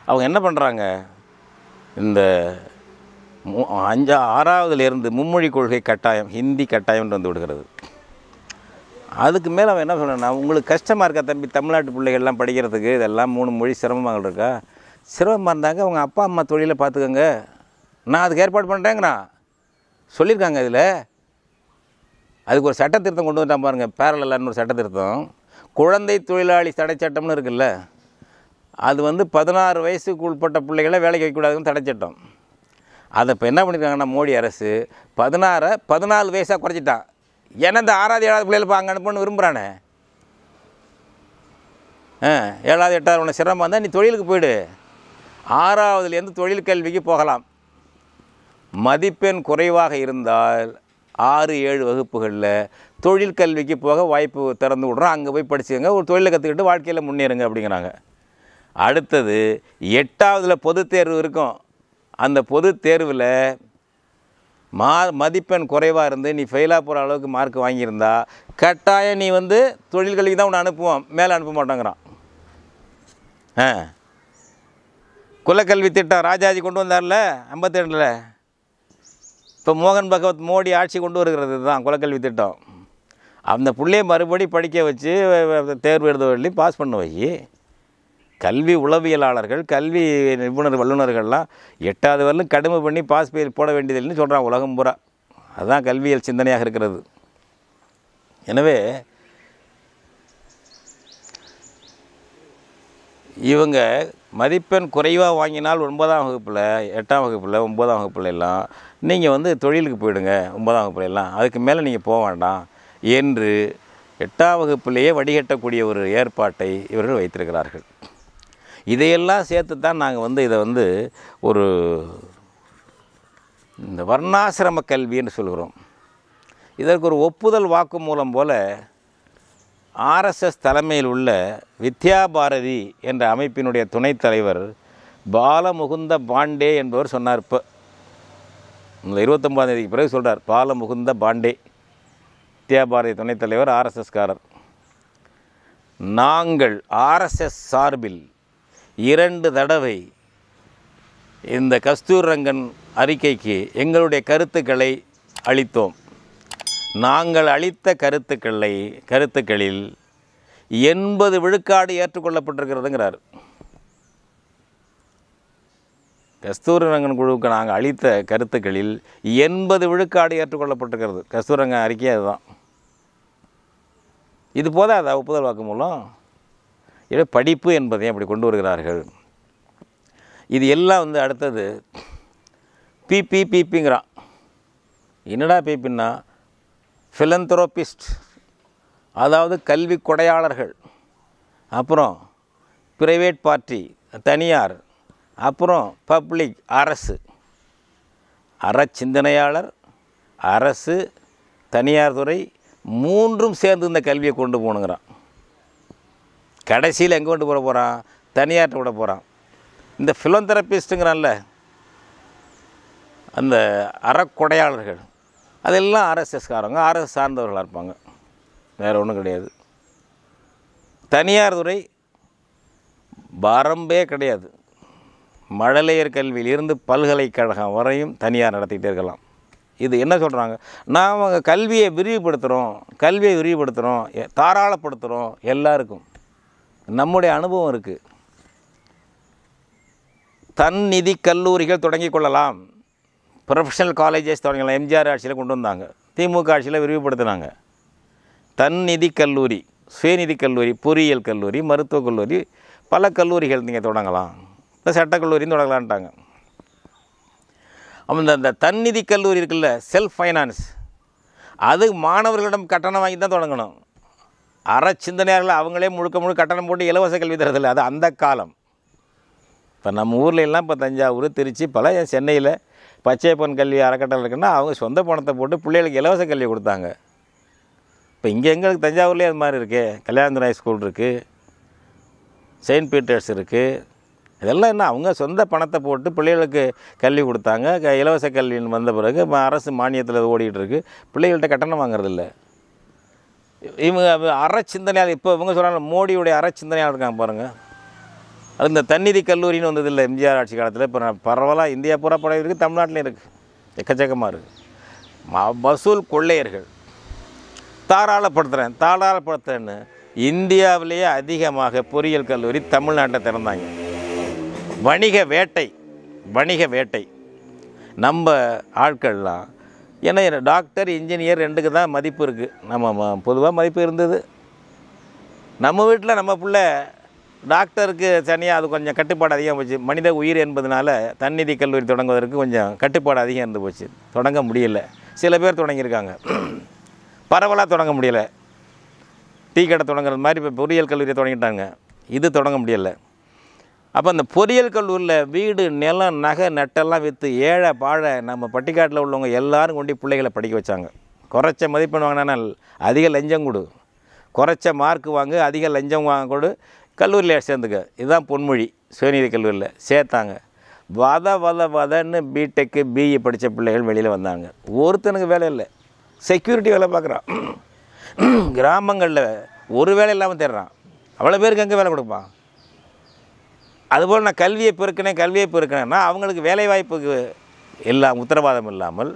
அவங்க என்ன பண்ணுறாங்க இந்த அஞ்சா ஆறாவதுலேருந்து மும்மொழி கொள்கை கட்டாயம் ஹிந்தி கட்டாயம்னு வந்து விடுகிறது அதுக்கு மேலே அவன் என்ன சொல்கிறேன்னா உங்களுக்கு கஷ்டமாக இருக்கா தம்பி தமிழ்நாட்டு பிள்ளைகள்லாம் படிக்கிறதுக்கு இதெல்லாம் மூணு மொழி சிரமமாக இருக்கா சிரமமாக இருந்தாங்க அவங்க அப்பா அம்மா தொழிலை பார்த்துக்கோங்க நான் அதுக்கு ஏற்பாடு பண்ணுறேங்கண்ணா சொல்லியிருக்காங்க இதில் அதுக்கு ஒரு சட்டத்திருத்தம் கொண்டு வந்துட்டான் பாருங்கள் பேரலான்னு ஒரு சட்டத்திருத்தம் குழந்தை தொழிலாளி தடை சட்டம்னு இருக்குல்ல அது வந்து பதினாறு வயசுக்கு உட்பட்ட பிள்ளைகளை வேலைக்கு வைக்கக்கூடாதுன்னு தடை சட்டம் அதை இப்போ என்ன பண்ணியிருக்காங்கன்னா மோடி அரசு பதினாறை பதினாலு வயசாக குறைச்சிட்டான் ஏன்னா இந்த ஆறாவது ஏழாவது பிள்ளைகள் இப்போ அங்கே அனுப்பணும்னு விரும்புகிறானே ஏழாவது எட்டாவது ஒன்று சிரமம் இருந்தால் நீ தொழிலுக்கு போயிடு ஆறாவதுலேருந்து தொழில் கல்விக்கு போகலாம் மதிப்பெண் குறைவாக இருந்தால் ஆறு ஏழு வகுப்புகளில் தொழில் கல்விக்கு போக வாய்ப்பு திறந்து விட்றோம் அங்கே போய் படிச்சுக்கோங்க ஒரு தொழிலை கற்றுக்கிட்டு வாழ்க்கையில் முன்னேறுங்க அப்படிங்கிறாங்க அடுத்தது எட்டாவதில் பொது தேர்வு இருக்கும் அந்த பொது தேர்வில் மா மதிப்பெண் குறைவாக இருந்து நீ ஃபெயிலாக போகிற அளவுக்கு மார்க் வாங்கியிருந்தா கட்டாயம் நீ வந்து தொழில்களுக்கு தான் உன்னை அனுப்புவோம் மேலே அனுப்ப மாட்டேங்கிறான் ஆ குலக்கல்வி திட்டம் ராஜாஜி கொண்டு வந்தார்ல ஐம்பத்தி ரெண்டில் இப்போ மோகன் பகவத் மோடி ஆட்சி கொண்டு வருகிறது தான் குலக்கல்வி திட்டம் அந்த பிள்ளையை மறுபடி படிக்க வச்சு தேர்வு எழுத வழி பாஸ் பண்ண வச்சு கல்வி உளவியலாளர்கள் கல்வி நிபுணர் வல்லுநர்கள்லாம் எட்டாவது வரலும் கடுமை பண்ணி பாஸ் போட வேண்டியதில்லைன்னு சொல்கிறான் உலகம் பூரா அதுதான் கல்வியல் சிந்தனையாக இருக்கிறது எனவே இவங்க மதிப்பெண் குறைவாக வாங்கினால் ஒன்பதாம் வகுப்பில் எட்டாம் வகுப்பில் ஒன்பதாம் வகுப்பில் எல்லாம் நீங்கள் வந்து தொழிலுக்கு போயிடுங்க ஒன்பதாம் வகுப்பில் எல்லாம் அதுக்கு மேலே நீங்கள் போக வேண்டாம் என்று எட்டாம் வகுப்பிலேயே வடிகட்டக்கூடிய ஒரு ஏற்பாட்டை இவர்கள் வைத்திருக்கிறார்கள் இதையெல்லாம் சேர்த்து தான் நாங்கள் வந்து இதை வந்து ஒரு இந்த வர்ணாசிரம கல்வின்னு சொல்கிறோம் இதற்கு ஒரு ஒப்புதல் வாக்கு மூலம் போல் ஆர்எஸ்எஸ் தலைமையில் உள்ள வித்யா பாரதி என்ற அமைப்பினுடைய துணைத் தலைவர் பாலமுகுந்த பாண்டே என்பவர் சொன்னார் இப்போ இந்த இருபத்தொம்பதாம் தேதிக்கு பிறகு சொல்கிறார் பாலமுகுந்த பாண்டே வித்யா பாரதி துணைத் தலைவர் ஆர்எஸ்எஸ்காரர் நாங்கள் ஆர்எஸ்எஸ் சார்பில் இரண்டு தடவை இந்த கஸ்தூர் ரங்கன் அறிக்கைக்கு எங்களுடைய கருத்துக்களை அளித்தோம் நாங்கள் அளித்த கருத்துக்களை கருத்துக்களில் எண்பது விழுக்காடு ஏற்றுக்கொள்ளப்பட்டிருக்கிறதுங்கிறார் கஸ்தூரங்கன் குழுவுக்கு நாங்கள் அளித்த கருத்துக்களில் எண்பது விழுக்காடு ஏற்றுக்கொள்ளப்பட்டிருக்கிறது கஸ்தூரங்கன் அறிக்கை அதுதான் இது போதாது ஒப்புதல் வாக்கு மூலம் இதை படிப்பு என்பதையும் அப்படி கொண்டு வருகிறார்கள் இது எல்லாம் வந்து அடுத்தது பிபிபிபிங்கிறான் என்னடா பிபின்னா ஃபிலந்த்ரோபிஸ்ட் அதாவது கல்வி கொடையாளர்கள் அப்புறம் பிரைவேட் பார்ட்டி தனியார் அப்புறம் பப்ளிக் அரசு அறச்சிந்தனையாளர் அரசு தனியார் துறை மூன்றும் சேர்ந்து இந்த கல்வியை கொண்டு போகணுங்கிறான் கடைசியில் எங்கே கொண்டு போட போகிறான் தனியார்கிட்ட விட போகிறான் இந்த ஃபிலோதெரபிஸ்ட்டுங்கிறான்ல அந்த அறக்கொடையாளர்கள் அதெல்லாம் ஆர்எஸ்எஸ்காரங்க ஆர்எஸ் சார்ந்தவர்களாக இருப்பாங்க வேறு ஒன்றும் கிடையாது தனியார் துறை வரம்பே கிடையாது மழலையர் கல்வியில் இருந்து பல்கலைக்கழகம் வரையும் தனியார் நடத்திக்கிட்டே இருக்கலாம் இது என்ன சொல்கிறாங்க நாம் கல்வியை விரிவுபடுத்துகிறோம் கல்வியை விரிவுபடுத்துகிறோம் தாராளப்படுத்துகிறோம் எல்லாருக்கும் நம்முடைய அனுபவம் இருக்குது தன் நிதி கல்லூரிகள் தொடங்கி கொள்ளலாம் ப்ரொஃபஷனல் காலேஜஸ் தொடங்கலாம் எம்ஜிஆர் ஆட்சியில் கொண்டு வந்தாங்க திமுக ஆட்சியில் விரிவுபடுத்தினாங்க தன்னிதி கல்லூரி சுயநிதி கல்லூரி பொறியியல் கல்லூரி மருத்துவக் கல்லூரி பல கல்லூரிகள் நீங்கள் தொடங்கலாம் இந்த சட்டக்கல்லூரியும் தொடங்கலான்ட்டாங்க அந்த அந்த தன்னிதி கல்லூரி இருக்குல்ல செல்ஃப் ஃபைனான்ஸ் அது மாணவர்களிடம் கட்டணம் வாங்கி தான் தொடங்கணும் அற சிந்தனையாளர்கள் அவங்களே முழுக்க முழுக்க கட்டணம் போட்டு இலவச கல்வி தரதில்லை அது அந்த காலம் இப்போ நம்ம ஊரில் எல்லாம் இப்போ தஞ்சாவூர் திருச்சி பல சென்னையில் பச்சையப்பன் கல்வி அறக்கட்டளை இருக்குன்னா அவங்க சொந்த பணத்தை போட்டு பிள்ளைகளுக்கு இலவச கல்வி கொடுத்தாங்க இப்போ இங்கே எங்களுக்கு தஞ்சாவூர்லேயே அது மாதிரி இருக்குது கல்யாணத்துராய் ஸ்கூல் இருக்குது செயின்ட் பீட்டர்ஸ் இருக்குது இதெல்லாம் என்ன அவங்க சொந்த பணத்தை போட்டு பிள்ளைகளுக்கு கல்வி கொடுத்தாங்க க இலவச கல்வின்னு வந்த பிறகு அரசு மானியத்தில் ஓடிக்கிட்டு இருக்குது பிள்ளைகள்கிட்ட கட்டணம் வாங்குறதில்ல இவங்க அறச்சிந்தனையால் இப்போ இவங்க சொல்கிறாங்க மோடியுடைய அறச்சிந்தனையாக இருக்காங்க பாருங்கள் அது இந்த தன்னிதி கல்லூரின்னு இல்லை எம்ஜிஆர் ஆட்சி காலத்தில் இப்போ நான் பரவலாக இந்தியா பூரா படம் இருக்குது தமிழ்நாட்டிலையும் இருக்குது எக்கச்சக்கமாக இருக்குது வசூல் கொள்ளையர்கள் தாராளப்படுத்துகிறேன் தாராளப்படுத்துறேன்னு இந்தியாவிலேயே அதிகமாக பொறியியல் கல்லூரி தமிழ்நாட்டில் திறந்தாங்க வணிக வேட்டை வணிக வேட்டை நம்ம ஆட்கள்லாம் ஏன்னா டாக்டர் இன்ஜினியர் ரெண்டுக்கு தான் மதிப்பு இருக்குது நம்ம பொதுவாக மதிப்பு இருந்தது நம்ம வீட்டில் நம்ம பிள்ளை டாக்டருக்கு சனியாக அது கொஞ்சம் கட்டுப்பாடு அதிகம் போச்சு மனித உயிர் என்பதனால தன்னிதி கல்லூரி தொடங்குவதற்கு கொஞ்சம் கட்டுப்பாடு அதிகம் இருந்து போச்சு தொடங்க முடியல சில பேர் தொடங்கியிருக்காங்க பரவலாக தொடங்க முடியலை டீ கடை தொடங்குறது மாதிரி இப்போ பொறியியல் கல்லூரியை தொடங்கிட்டாங்க இது தொடங்க முடியலை அப்போ அந்த பொறியியல் கல்லூரியில் வீடு நிலம் நகை நட்டெல்லாம் விற்று ஏழை பாழை நம்ம பட்டிக்காட்டில் உள்ளவங்க எல்லோரும் கொண்டு பிள்ளைகளை படிக்க வச்சாங்க குறைச்ச மதிப்பெண் வாங்கினா அதிக லஞ்சம் கொடு குறைச்ச மார்க் வாங்கு அதிக லஞ்சம் வாங்க கொடு கல்லூரியில் சேர்ந்துங்க இதுதான் பொன்மொழி சிவநீதி கல்லூரியில் சேர்த்தாங்க வத வத வதன்னு பிடெக்கு பிஇ படித்த பிள்ளைகள் வெளியில் வந்தாங்க ஒருத்தனுக்கு வேலை இல்லை செக்யூரிட்டி வேலை பார்க்குறான் *clears throat* கிராமங்களில் ஒரு வேலை இல்லாமல் தேடுறான் அவ்வளோ பேருக்கு எங்கே வேலை கொடுப்பான் அதுபோல் நான் கல்வியை பெருக்கினேன் கல்வியை பெருக்கினேன்னா அவங்களுக்கு வேலைவாய்ப்புக்கு இல்லாமல் உத்தரவாதம் இல்லாமல்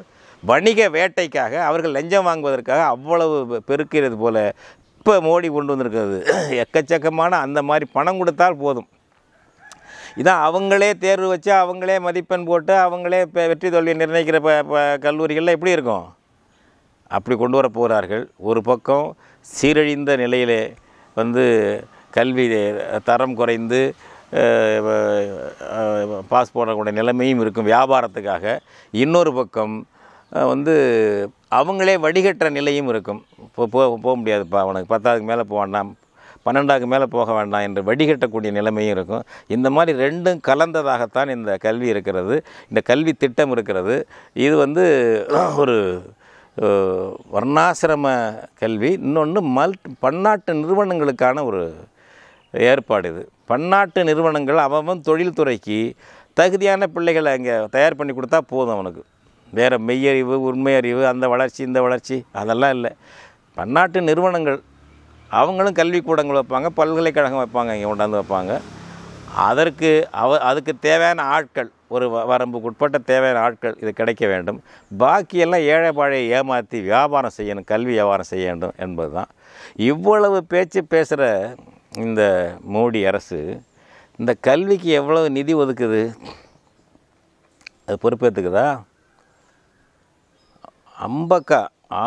வணிக வேட்டைக்காக அவர்கள் லஞ்சம் வாங்குவதற்காக அவ்வளவு பெருக்கிறது போல இப்போ மோடி கொண்டு வந்திருக்கிறது *clears throat* எக்கச்சக்கமான அந்த மாதிரி பணம் கொடுத்தால் போதும் இதான் அவங்களே தேர்வு வச்சு அவங்களே மதிப்பெண் போட்டு அவங்களே இப்போ வெற்றி தோல்வியை நிர்ணயிக்கிற இப்போ கல்லூரிகளில் எப்படி இருக்கும் அப்படி கொண்டு வர போகிறார்கள் ஒரு பக்கம் சீரழிந்த நிலையிலே வந்து கல்வி தரம் குறைந்து பாஸ் போடக்கூடிய நிலைமையும் இருக்கும் வியாபாரத்துக்காக இன்னொரு பக்கம் வந்து அவங்களே வடிகட்டுற நிலையும் இருக்கும் இப்போ போக போக முடியாதுப்பா அவனுக்கு பத்தாவதுக்கு மேலே போக வேண்டாம் பன்னெண்டாவுக்கு மேலே போக வேண்டாம் என்று வடிகட்டக்கூடிய நிலைமையும் இருக்கும் இந்த மாதிரி ரெண்டும் கலந்ததாகத்தான் இந்த கல்வி இருக்கிறது இந்த கல்வி திட்டம் இருக்கிறது இது வந்து ஒரு வர்ணாசிரம கல்வி இன்னொன்று மல் பன்னாட்டு நிறுவனங்களுக்கான ஒரு ஏற்பாடு இது பன்னாட்டு நிறுவனங்கள் அவன் தொழில்துறைக்கு தகுதியான பிள்ளைகளை அங்கே தயார் பண்ணி கொடுத்தா போதும் அவனுக்கு வேறு மெய்யறிவு உண்மை அறிவு அந்த வளர்ச்சி இந்த வளர்ச்சி அதெல்லாம் இல்லை பன்னாட்டு நிறுவனங்கள் அவங்களும் கல்விக்கூடங்கள் வைப்பாங்க பல்கலைக்கழகம் வைப்பாங்க இங்கே கொண்டாந்து வைப்பாங்க அதற்கு அவ அதுக்கு தேவையான ஆட்கள் ஒரு வரம்புக்கு உட்பட்ட தேவையான ஆட்கள் இது கிடைக்க வேண்டும் பாக்கியெல்லாம் ஏழை பாழையை ஏமாற்றி வியாபாரம் செய்யணும் கல்வி வியாபாரம் செய்ய வேண்டும் என்பது தான் இவ்வளவு பேச்சு பேசுகிற இந்த மோடி அரசு இந்த கல்விக்கு எவ்வளவு நிதி ஒதுக்குது அது பொறுப்பேற்றுக்குதா அம்பக்கா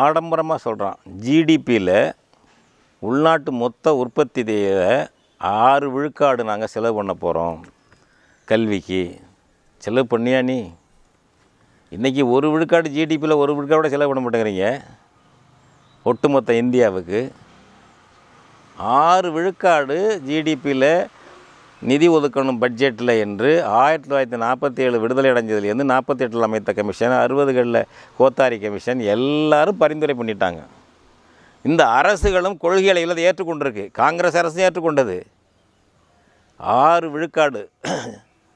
ஆடம்பரமாக சொல்கிறான் ஜிடிபியில் உள்நாட்டு மொத்த உற்பத்தி ஆறு விழுக்காடு நாங்கள் செலவு பண்ண போகிறோம் கல்விக்கு செலவு பண்ணியா நீ இன்றைக்கி ஒரு விழுக்காடு ஜிடிபியில் ஒரு விழுக்காடோட செலவு பண்ண மாட்டேங்கிறீங்க ஒட்டுமொத்த இந்தியாவுக்கு ஆறு விழுக்காடு ஜிடிபியில் நிதி ஒதுக்கணும் பட்ஜெட்டில் என்று ஆயிரத்தி தொள்ளாயிரத்தி நாற்பத்தி ஏழு விடுதலை அடைஞ்சதுலேருந்து நாற்பத்தி எட்டில் அமைத்த கமிஷன் அறுபதுகளில் கோத்தாரி கமிஷன் எல்லாரும் பரிந்துரை பண்ணிட்டாங்க இந்த அரசுகளும் கொள்கைகளை இல்லை ஏற்றுக்கொண்டிருக்கு காங்கிரஸ் அரசு ஏற்றுக்கொண்டது ஆறு விழுக்காடு *clears throat*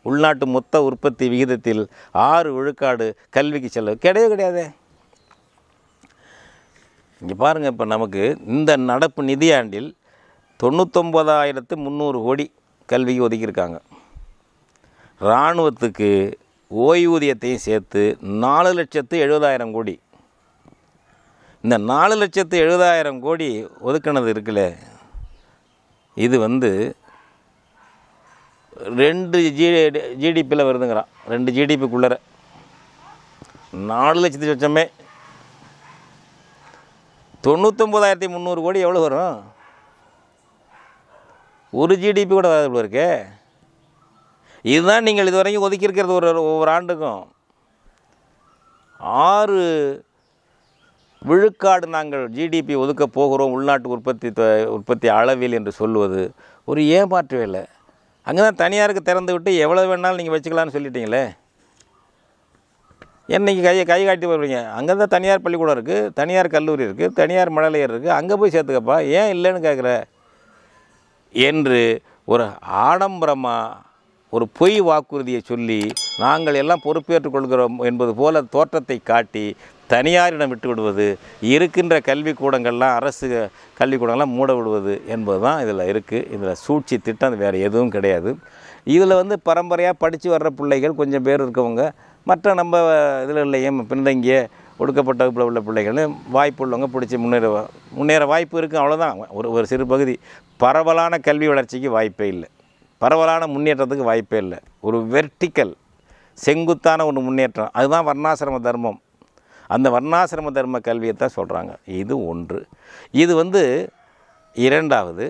உள்நாட்டு மொத்த உற்பத்தி விகிதத்தில் ஆறு விழுக்காடு கல்விக்கு செலவு கிடையவே கிடையாதே இங்கே பாருங்கள் இப்போ நமக்கு இந்த நடப்பு நிதியாண்டில் தொண்ணூத்தொம்பதாயிரத்து முந்நூறு கோடி கல்விக்கு ஒதுக்கியிருக்காங்க இராணுவத்துக்கு ஓய்வூதியத்தையும் சேர்த்து நாலு லட்சத்து எழுபதாயிரம் கோடி இந்த நாலு லட்சத்து எழுபதாயிரம் கோடி ஒதுக்கினது இருக்குல்ல இது வந்து ரெண்டு ஜி ஜிடிபியில் வருதுங்கிறான் ரெண்டு ஜிடிபிக்குள்ளே நாலு லட்சத்து லட்சமே தொண்ணூத்தொம்பதாயிரத்தி முந்நூறு கோடி எவ்வளோ வரும் ஒரு ஜிடிபி கூட வராது போல இருக்கே இதுதான் நீங்கள் இதுவரைக்கும் ஒதுக்கியிருக்கிறது ஒரு ஒவ்வொரு ஆண்டுக்கும் ஆறு விழுக்காடு நாங்கள் ஜிடிபி ஒதுக்க போகிறோம் உள்நாட்டு உற்பத்தி உற்பத்தி அளவில் என்று சொல்லுவது ஒரு ஏமாற்று வேலை அங்கே தான் தனியாருக்கு திறந்து விட்டு எவ்வளோ வேணாலும் நீங்கள் வச்சுக்கலான்னு சொல்லிட்டீங்களே என்னைக்கு கையை கை காட்டி வருவீங்க அங்கே தான் தனியார் பள்ளிக்கூடம் இருக்குது தனியார் கல்லூரி இருக்குது தனியார் மழலையர் இருக்குது அங்கே போய் சேர்த்துக்கப்பா ஏன் இல்லைன்னு கேட்குற என்று ஒரு ஆடம்பரமாக ஒரு பொய் வாக்குறுதியை சொல்லி நாங்கள் எல்லாம் பொறுப்பேற்றுக் கொள்கிறோம் என்பது போல தோற்றத்தை காட்டி தனியாரிடம் விட்டு விடுவது இருக்கின்ற கல்விக்கூடங்கள்லாம் அரசு கல்விக்கூடங்கள்லாம் மூட விடுவது என்பது தான் இதில் இருக்குது இதில் சூழ்ச்சி திட்டம் வேறு எதுவும் கிடையாது இதில் வந்து பரம்பரையாக படித்து வர்ற பிள்ளைகள் கொஞ்சம் பேர் இருக்கவங்க மற்ற நம்ம இதில் இல்லையே பின்தங்கிய ஒடுக்கப்பட்ட வகுப்பில் உள்ள பிள்ளைகளும் வாய்ப்பு உள்ளவங்க பிடிச்சி முன்னேற முன்னேற வாய்ப்பு இருக்குது அவ்வளோதான் ஒரு ஒரு சிறு பகுதி பரவலான கல்வி வளர்ச்சிக்கு வாய்ப்பே இல்லை பரவலான முன்னேற்றத்துக்கு வாய்ப்பே இல்லை ஒரு வெர்டிக்கல் செங்குத்தான ஒன்று முன்னேற்றம் அதுதான் வர்ணாசிரம தர்மம் அந்த வர்ணாசிரம தர்ம கல்வியை தான் சொல்கிறாங்க இது ஒன்று இது வந்து இரண்டாவது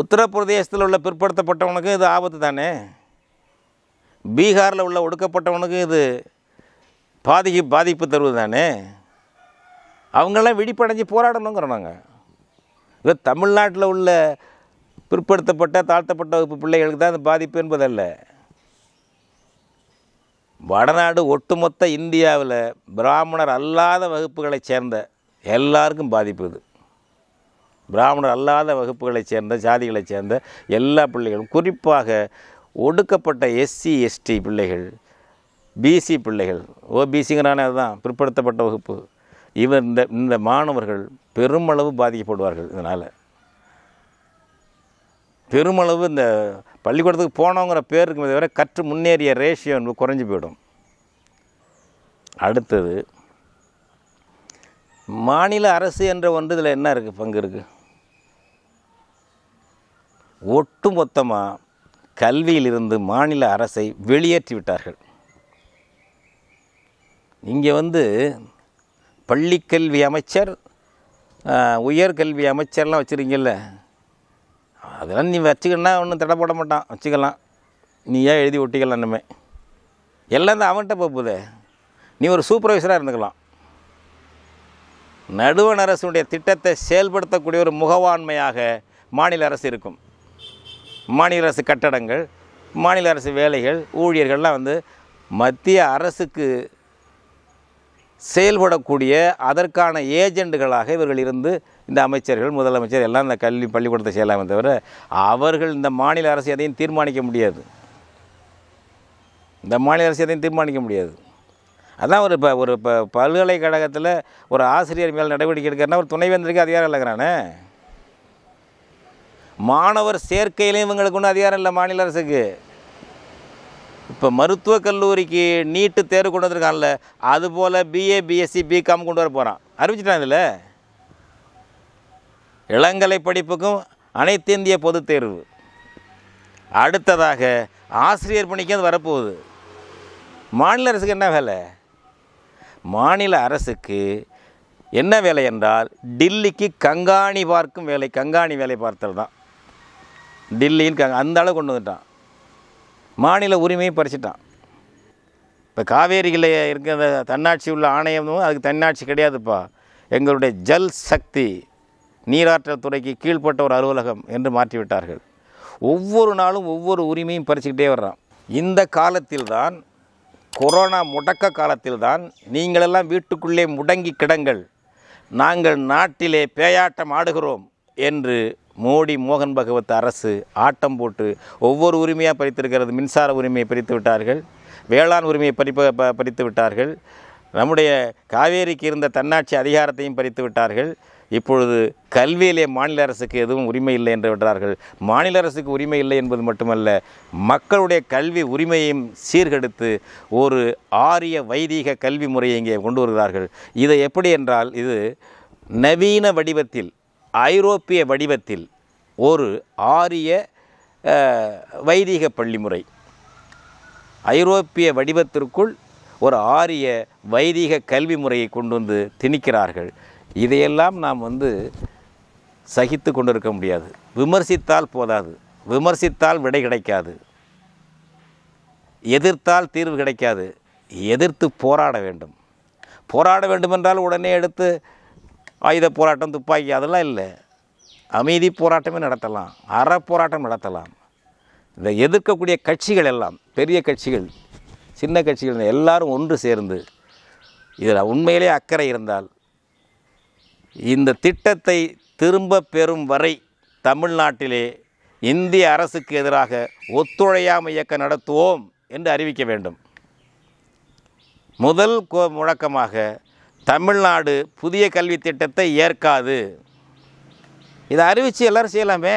உத்தரப்பிரதேசத்தில் உள்ள பிற்படுத்தப்பட்டவனுக்கு இது ஆபத்து தானே பீகாரில் உள்ள ஒடுக்கப்பட்டவனுக்கு இது பாதிக்கு பாதிப்பு தருவது தானே அவங்களாம் விழிப்படைஞ்சு போராடணுங்கிறோம் நாங்கள் இங்கே தமிழ்நாட்டில் உள்ள பிற்படுத்தப்பட்ட தாழ்த்தப்பட்ட வகுப்பு பிள்ளைகளுக்கு தான் அந்த பாதிப்பு என்பதல்ல வடநாடு ஒட்டுமொத்த இந்தியாவில் பிராமணர் அல்லாத வகுப்புகளைச் சேர்ந்த எல்லாருக்கும் பாதிப்பு இது பிராமணர் அல்லாத வகுப்புகளைச் சேர்ந்த ஜாதிகளைச் சேர்ந்த எல்லா பிள்ளைகளும் குறிப்பாக ஒடுக்கப்பட்ட எஸ்சி எஸ்டி பிள்ளைகள் பிசி பிள்ளைகள் ஓபிசிங்கிறானே அதுதான் பிற்படுத்தப்பட்ட வகுப்பு இவர் இந்த இந்த மாணவர்கள் பெருமளவு பாதிக்கப்படுவார்கள் இதனால் பெருமளவு இந்த பள்ளிக்கூடத்துக்கு போனோங்கிற பேருக்கு தவிர கற்று முன்னேறிய ரேஷியோ என்பது குறைஞ்சி போயிடும் அடுத்தது மாநில அரசு என்ற ஒன்று இதில் என்ன இருக்குது பங்கு இருக்குது ஒட்டு மொத்தமாக கல்வியிலிருந்து மாநில அரசை வெளியேற்றி விட்டார்கள் இங்கே வந்து பள்ளிக்கல்வி அமைச்சர் உயர்கல்வி அமைச்சர்லாம் வச்சுருக்கீங்கல்ல அதெல்லாம் நீ வச்சுக்கணுன்னா ஒன்றும் தடை போட மாட்டான் வச்சுக்கலாம் நீ ஏன் எழுதி ஒட்டிக்கலாம் இனிமேல் எல்லாம் தான் அவன்கிட்ட போகுது நீ ஒரு சூப்பர்வைசராக இருந்துக்கலாம் நடுவண் அரசுடைய திட்டத்தை செயல்படுத்தக்கூடிய ஒரு முகவாண்மையாக மாநில அரசு இருக்கும் மாநில அரசு கட்டடங்கள் மாநில அரசு வேலைகள் ஊழியர்கள்லாம் வந்து மத்திய அரசுக்கு செயல்படக்கூடிய அதற்கான ஏஜெண்டுகளாக இவர்கள் இருந்து இந்த அமைச்சர்கள் முதலமைச்சர் எல்லாம் இந்த கல்வி பள்ளிக்கூடத்தை செய்யலாமே தவிர அவர்கள் இந்த மாநில அரசு எதையும் தீர்மானிக்க முடியாது இந்த மாநில அரசு எதையும் தீர்மானிக்க முடியாது அதான் ஒரு இப்போ ஒரு இப்போ பல்கலைக்கழகத்தில் ஒரு ஆசிரியர் மேல் நடவடிக்கை எடுக்கிறனா ஒரு துணைவேந்தருக்கு அதிகாரம் இல்லைங்கிறானே மாணவர் சேர்க்கையிலையும் இவங்களுக்கு ஒன்றும் அதிகாரம் இல்லை மாநில அரசுக்கு இப்போ மருத்துவக் கல்லூரிக்கு நீட்டு தேர்வு கொண்டு வந்திருக்கான்ல போல் பிஏ பிஎஸ்சி பிகாம் கொண்டு வர போகிறான் அறிவிச்சிட்டான் இதில் இளங்கலை படிப்புக்கும் அனைத்திந்திய பொது தேர்வு அடுத்ததாக ஆசிரியர் பணிக்கும் அது வரப்போகுது மாநில அரசுக்கு என்ன வேலை மாநில அரசுக்கு என்ன வேலை என்றால் டில்லிக்கு கங்காணி பார்க்கும் வேலை கங்காணி வேலை பார்த்தல் தான் டில்லின்னு கங் அந்த அளவு கொண்டு வந்துட்டான் மாநில உரிமையும் பறிச்சிட்டான் இப்போ காவேரியில் இருக்கிற தன்னாட்சி உள்ள ஆணையமும் அதுக்கு தன்னாட்சி கிடையாதுப்பா எங்களுடைய ஜல் சக்தி நீராற்றல் துறைக்கு கீழ்ப்பட்ட ஒரு அலுவலகம் என்று மாற்றிவிட்டார்கள் ஒவ்வொரு நாளும் ஒவ்வொரு உரிமையும் பறிச்சுக்கிட்டே வர்றான் இந்த காலத்தில் தான் கொரோனா முடக்க காலத்தில் தான் நீங்களெல்லாம் வீட்டுக்குள்ளே முடங்கி கிடங்கள் நாங்கள் நாட்டிலே பேயாட்டம் ஆடுகிறோம் என்று மோடி மோகன் பகவத் அரசு ஆட்டம் போட்டு ஒவ்வொரு உரிமையாக பறித்திருக்கிறது மின்சார உரிமையை பறித்து விட்டார்கள் வேளாண் உரிமையை பறிப்ப பறித்து விட்டார்கள் நம்முடைய காவேரிக்கு இருந்த தன்னாட்சி அதிகாரத்தையும் பறித்து விட்டார்கள் இப்பொழுது கல்வியிலே மாநில அரசுக்கு எதுவும் உரிமை இல்லை என்று விட்டார்கள் மாநில அரசுக்கு உரிமை இல்லை என்பது மட்டுமல்ல மக்களுடைய கல்வி உரிமையையும் சீர்கெடுத்து ஒரு ஆரிய வைதீக கல்வி முறையை இங்கே கொண்டு வருகிறார்கள் இதை எப்படி என்றால் இது நவீன வடிவத்தில் ஐரோப்பிய வடிவத்தில் ஒரு ஆரிய வைதிக பள்ளிமுறை ஐரோப்பிய வடிவத்திற்குள் ஒரு ஆரிய வைதிக கல்வி முறையை கொண்டு வந்து திணிக்கிறார்கள் இதையெல்லாம் நாம் வந்து சகித்து கொண்டிருக்க முடியாது விமர்சித்தால் போதாது விமர்சித்தால் விடை கிடைக்காது எதிர்த்தால் தீர்வு கிடைக்காது எதிர்த்து போராட வேண்டும் போராட வேண்டுமென்றால் உடனே எடுத்து ஆயுத போராட்டம் துப்பாக்கி அதெல்லாம் இல்லை அமைதி போராட்டமே நடத்தலாம் அற போராட்டம் நடத்தலாம் இந்த எதிர்க்கக்கூடிய கட்சிகள் எல்லாம் பெரிய கட்சிகள் சின்ன கட்சிகள் எல்லாரும் ஒன்று சேர்ந்து இதில் உண்மையிலே அக்கறை இருந்தால் இந்த திட்டத்தை திரும்ப பெறும் வரை தமிழ்நாட்டிலே இந்திய அரசுக்கு எதிராக ஒத்துழையாமை இயக்கம் நடத்துவோம் என்று அறிவிக்க வேண்டும் முதல் முழக்கமாக தமிழ்நாடு புதிய கல்வி திட்டத்தை ஏற்காது இதை அறிவித்து எல்லோரும் செய்யலாமே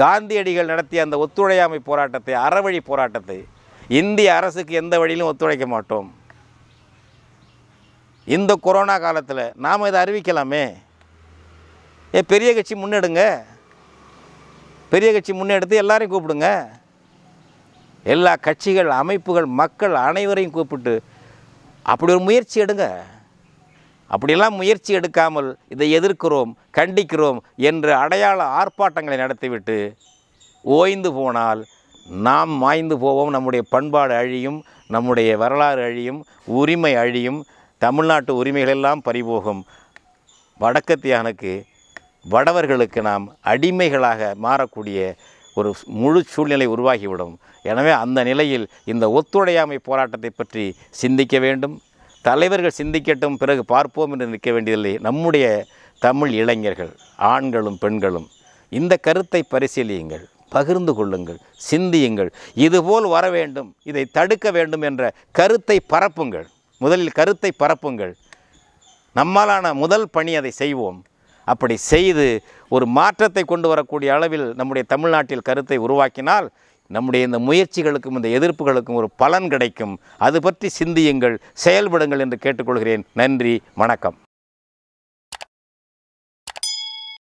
காந்தியடிகள் நடத்திய அந்த ஒத்துழையாமை போராட்டத்தை அறவழி போராட்டத்தை இந்திய அரசுக்கு எந்த வழியிலும் ஒத்துழைக்க மாட்டோம் இந்த கொரோனா காலத்தில் நாம் இதை அறிவிக்கலாமே ஏ பெரிய கட்சி முன்னெடுங்க பெரிய கட்சி முன்னெடுத்து எல்லாரையும் கூப்பிடுங்க எல்லா கட்சிகள் அமைப்புகள் மக்கள் அனைவரையும் கூப்பிட்டு அப்படி ஒரு முயற்சி எடுங்க அப்படியெல்லாம் முயற்சி எடுக்காமல் இதை எதிர்க்கிறோம் கண்டிக்கிறோம் என்று அடையாள ஆர்ப்பாட்டங்களை நடத்திவிட்டு ஓய்ந்து போனால் நாம் மாய்ந்து போவோம் நம்முடைய பண்பாடு அழியும் நம்முடைய வரலாறு அழியும் உரிமை அழியும் தமிழ்நாட்டு உரிமைகளெல்லாம் பறிபோகும் வடக்கத்தியானுக்கு வடவர்களுக்கு நாம் அடிமைகளாக மாறக்கூடிய ஒரு முழு சூழ்நிலை உருவாகிவிடும் எனவே அந்த நிலையில் இந்த ஒத்துழையாமை போராட்டத்தை பற்றி சிந்திக்க வேண்டும் தலைவர்கள் சிந்திக்கட்டும் பிறகு பார்ப்போம் என்று நிற்க வேண்டியதில்லை நம்முடைய தமிழ் இளைஞர்கள் ஆண்களும் பெண்களும் இந்த கருத்தை பரிசீலியுங்கள் பகிர்ந்து கொள்ளுங்கள் சிந்தியுங்கள் இதுபோல் வர வேண்டும் இதை தடுக்க வேண்டும் என்ற கருத்தை பரப்புங்கள் முதலில் கருத்தை பரப்புங்கள் நம்மாலான முதல் பணி அதை செய்வோம் அப்படி செய்து ஒரு மாற்றத்தை கொண்டு வரக்கூடிய அளவில் நம்முடைய தமிழ்நாட்டில் கருத்தை உருவாக்கினால் நம்முடைய இந்த முயற்சிகளுக்கும் இந்த எதிர்ப்புகளுக்கும் ஒரு பலன் கிடைக்கும் அது பற்றி சிந்தியுங்கள் செயல்படுங்கள் என்று கேட்டுக்கொள்கிறேன் நன்றி வணக்கம்